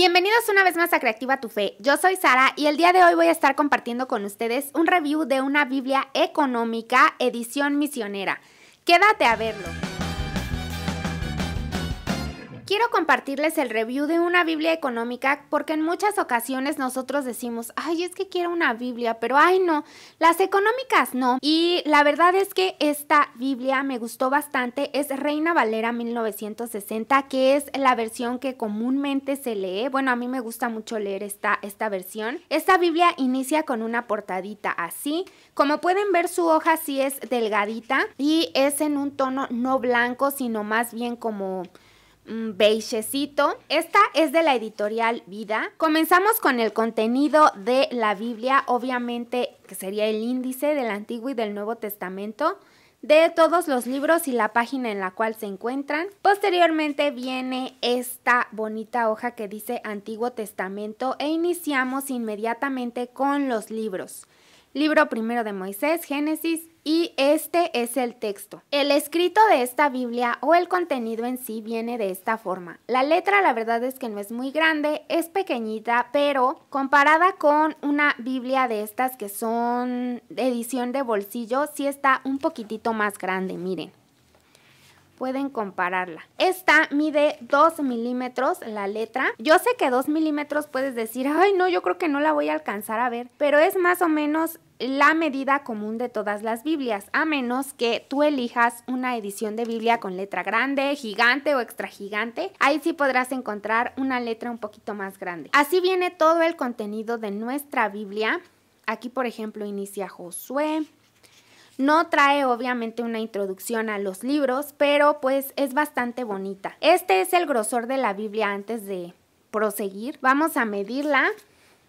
Bienvenidos una vez más a Creativa Tu Fe. Yo soy Sara y el día de hoy voy a estar compartiendo con ustedes un review de una Biblia económica edición misionera. Quédate a verlo. Quiero compartirles el review de una Biblia económica porque en muchas ocasiones nosotros decimos, ay, es que quiero una Biblia, pero ay no, las económicas no. Y la verdad es que esta Biblia me gustó bastante, es Reina Valera 1960, que es la versión que comúnmente se lee. Bueno, a mí me gusta mucho leer esta, esta versión. Esta Biblia inicia con una portadita así. Como pueden ver, su hoja sí es delgadita y es en un tono no blanco, sino más bien como beigecito. Esta es de la editorial Vida. Comenzamos con el contenido de la Biblia, obviamente que sería el índice del Antiguo y del Nuevo Testamento de todos los libros y la página en la cual se encuentran. Posteriormente viene esta bonita hoja que dice Antiguo Testamento e iniciamos inmediatamente con los libros. Libro primero de Moisés, Génesis, y este es el texto. El escrito de esta Biblia o el contenido en sí viene de esta forma. La letra la verdad es que no es muy grande, es pequeñita, pero comparada con una Biblia de estas que son de edición de bolsillo, sí está un poquitito más grande, miren pueden compararla. Esta mide 2 milímetros la letra. Yo sé que 2 milímetros puedes decir, ay no, yo creo que no la voy a alcanzar a ver, pero es más o menos la medida común de todas las Biblias, a menos que tú elijas una edición de Biblia con letra grande, gigante o extra gigante. Ahí sí podrás encontrar una letra un poquito más grande. Así viene todo el contenido de nuestra Biblia. Aquí, por ejemplo, inicia Josué, no trae obviamente una introducción a los libros, pero pues es bastante bonita. Este es el grosor de la Biblia antes de proseguir. Vamos a medirla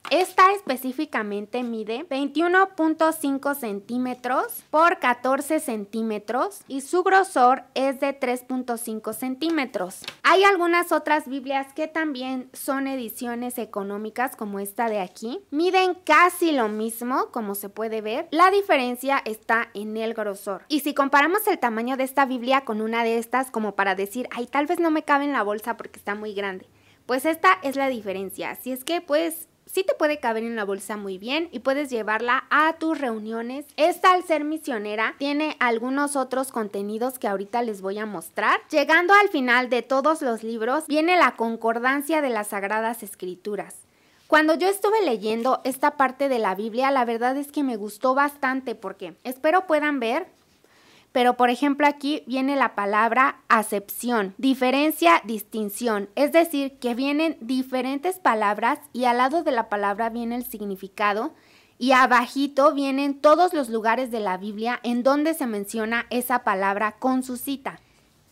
esta específicamente mide 21.5 centímetros por 14 centímetros y su grosor es de 3.5 centímetros. Hay algunas otras Biblias que también son ediciones económicas como esta de aquí. Miden casi lo mismo como se puede ver. La diferencia está en el grosor. Y si comparamos el tamaño de esta Biblia con una de estas como para decir, ay tal vez no me cabe en la bolsa porque está muy grande. Pues esta es la diferencia, así es que pues sí te puede caber en la bolsa muy bien y puedes llevarla a tus reuniones. Esta al ser misionera tiene algunos otros contenidos que ahorita les voy a mostrar. Llegando al final de todos los libros viene la concordancia de las Sagradas Escrituras. Cuando yo estuve leyendo esta parte de la Biblia, la verdad es que me gustó bastante porque espero puedan ver pero por ejemplo aquí viene la palabra acepción, diferencia, distinción, es decir, que vienen diferentes palabras y al lado de la palabra viene el significado y abajito vienen todos los lugares de la Biblia en donde se menciona esa palabra con su cita.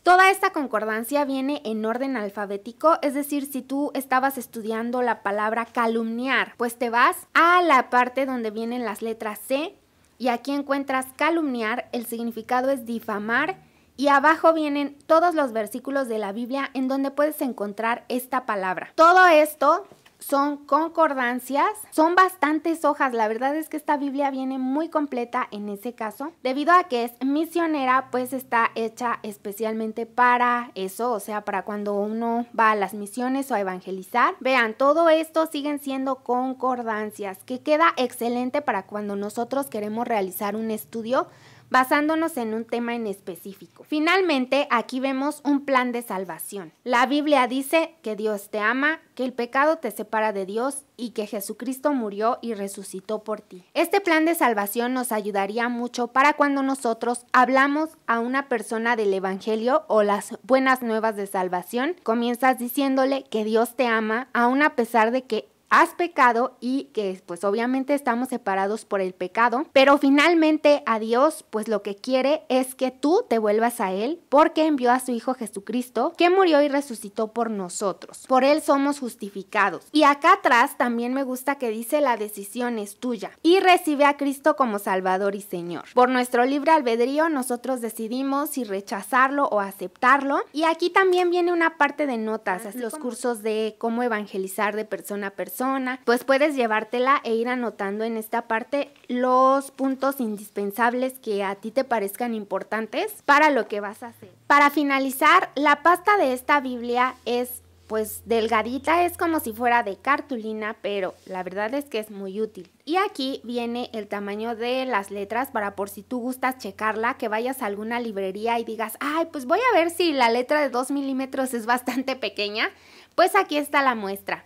Toda esta concordancia viene en orden alfabético, es decir, si tú estabas estudiando la palabra calumniar, pues te vas a la parte donde vienen las letras C, y aquí encuentras calumniar, el significado es difamar, y abajo vienen todos los versículos de la Biblia en donde puedes encontrar esta palabra. Todo esto son concordancias, son bastantes hojas, la verdad es que esta Biblia viene muy completa en ese caso, debido a que es misionera, pues está hecha especialmente para eso, o sea, para cuando uno va a las misiones o a evangelizar. Vean, todo esto siguen siendo concordancias, que queda excelente para cuando nosotros queremos realizar un estudio basándonos en un tema en específico. Finalmente, aquí vemos un plan de salvación. La Biblia dice que Dios te ama, que el pecado te separa de Dios y que Jesucristo murió y resucitó por ti. Este plan de salvación nos ayudaría mucho para cuando nosotros hablamos a una persona del Evangelio o las buenas nuevas de salvación, comienzas diciéndole que Dios te ama, aun a pesar de que has pecado y que pues obviamente estamos separados por el pecado, pero finalmente a Dios pues lo que quiere es que tú te vuelvas a Él porque envió a su Hijo Jesucristo que murió y resucitó por nosotros. Por Él somos justificados. Y acá atrás también me gusta que dice la decisión es tuya y recibe a Cristo como Salvador y Señor. Por nuestro libre albedrío nosotros decidimos si rechazarlo o aceptarlo. Y aquí también viene una parte de notas, los cursos de cómo evangelizar de persona a persona pues puedes llevártela e ir anotando en esta parte los puntos indispensables que a ti te parezcan importantes para lo que vas a hacer. Para finalizar, la pasta de esta Biblia es pues delgadita, es como si fuera de cartulina, pero la verdad es que es muy útil. Y aquí viene el tamaño de las letras para por si tú gustas checarla, que vayas a alguna librería y digas, ay, pues voy a ver si la letra de 2 milímetros es bastante pequeña, pues aquí está la muestra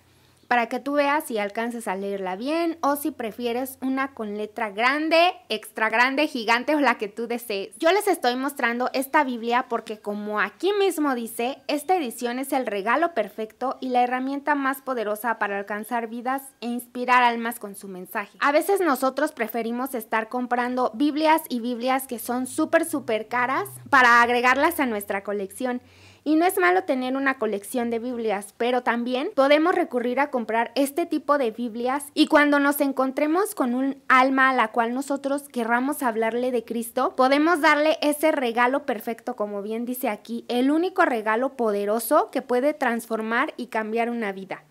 para que tú veas si alcanzas a leerla bien o si prefieres una con letra grande, extra grande, gigante o la que tú desees. Yo les estoy mostrando esta Biblia porque como aquí mismo dice, esta edición es el regalo perfecto y la herramienta más poderosa para alcanzar vidas e inspirar almas con su mensaje. A veces nosotros preferimos estar comprando Biblias y Biblias que son súper, súper caras para agregarlas a nuestra colección. Y no es malo tener una colección de Biblias, pero también podemos recurrir a comprar este tipo de Biblias y cuando nos encontremos con un alma a la cual nosotros querramos hablarle de Cristo, podemos darle ese regalo perfecto, como bien dice aquí, el único regalo poderoso que puede transformar y cambiar una vida.